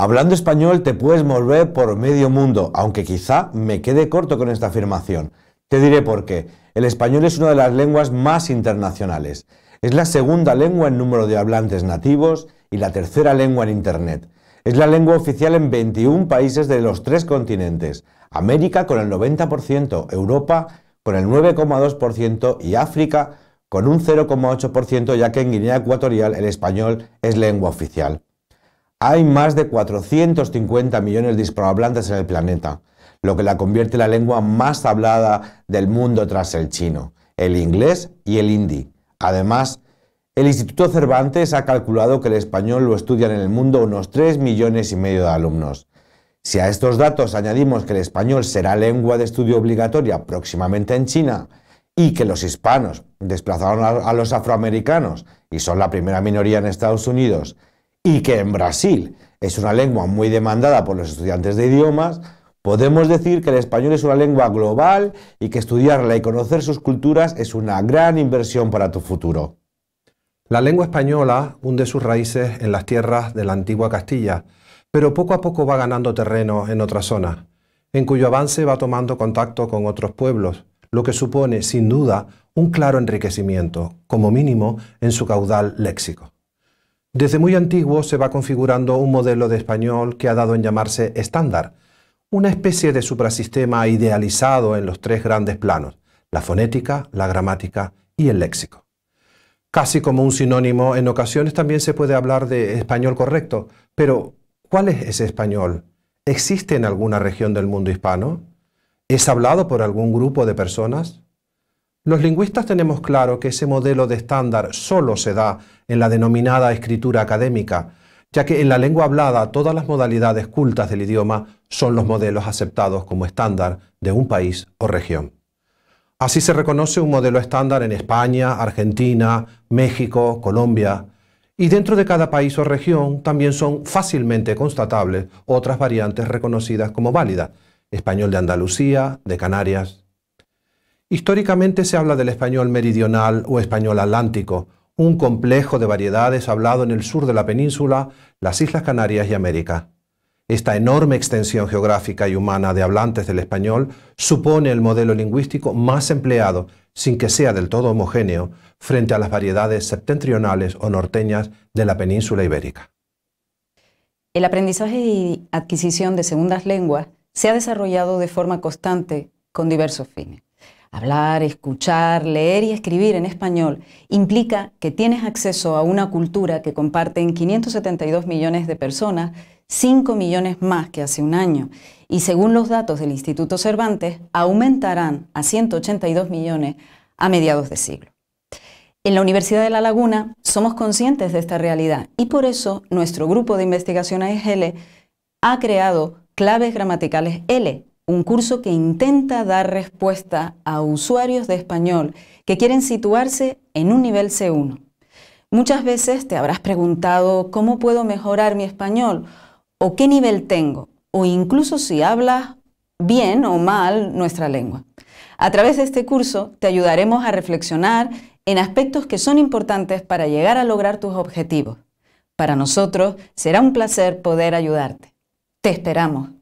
Hablando español te puedes mover por medio mundo, aunque quizá me quede corto con esta afirmación. Te diré por qué. El español es una de las lenguas más internacionales. Es la segunda lengua en número de hablantes nativos y la tercera lengua en Internet. Es la lengua oficial en 21 países de los tres continentes. América con el 90%, Europa con el 9,2% y África con un 0,8% ya que en Guinea Ecuatorial el español es lengua oficial. Hay más de 450 millones de hispanohablantes en el planeta, lo que la convierte en la lengua más hablada del mundo tras el chino, el inglés y el hindi. Además, el Instituto Cervantes ha calculado que el español lo estudian en el mundo unos 3 millones y medio de alumnos. Si a estos datos añadimos que el español será lengua de estudio obligatoria próximamente en China y que los hispanos desplazaron a los afroamericanos y son la primera minoría en Estados Unidos, y que en Brasil es una lengua muy demandada por los estudiantes de idiomas, podemos decir que el español es una lengua global y que estudiarla y conocer sus culturas es una gran inversión para tu futuro. La lengua española hunde sus raíces en las tierras de la antigua Castilla, pero poco a poco va ganando terreno en otras zonas, en cuyo avance va tomando contacto con otros pueblos, lo que supone, sin duda, un claro enriquecimiento, como mínimo, en su caudal léxico. Desde muy antiguo se va configurando un modelo de español que ha dado en llamarse estándar, una especie de suprasistema idealizado en los tres grandes planos, la fonética, la gramática y el léxico. Casi como un sinónimo, en ocasiones también se puede hablar de español correcto, pero ¿cuál es ese español? ¿Existe en alguna región del mundo hispano? ¿Es hablado por algún grupo de personas? Los lingüistas tenemos claro que ese modelo de estándar solo se da en la denominada escritura académica, ya que en la lengua hablada todas las modalidades cultas del idioma son los modelos aceptados como estándar de un país o región. Así se reconoce un modelo estándar en España, Argentina, México, Colombia, y dentro de cada país o región también son fácilmente constatables otras variantes reconocidas como válidas, español de Andalucía, de Canarias, Históricamente se habla del español meridional o español atlántico, un complejo de variedades hablado en el sur de la península, las Islas Canarias y América. Esta enorme extensión geográfica y humana de hablantes del español supone el modelo lingüístico más empleado, sin que sea del todo homogéneo, frente a las variedades septentrionales o norteñas de la península ibérica. El aprendizaje y adquisición de segundas lenguas se ha desarrollado de forma constante con diversos fines. Hablar, escuchar, leer y escribir en español implica que tienes acceso a una cultura que comparten 572 millones de personas, 5 millones más que hace un año. Y según los datos del Instituto Cervantes, aumentarán a 182 millones a mediados de siglo. En la Universidad de La Laguna somos conscientes de esta realidad y por eso nuestro grupo de investigación AEGL ha creado claves gramaticales L un curso que intenta dar respuesta a usuarios de español que quieren situarse en un nivel C1. Muchas veces te habrás preguntado cómo puedo mejorar mi español o qué nivel tengo o incluso si hablas bien o mal nuestra lengua. A través de este curso te ayudaremos a reflexionar en aspectos que son importantes para llegar a lograr tus objetivos. Para nosotros será un placer poder ayudarte. Te esperamos.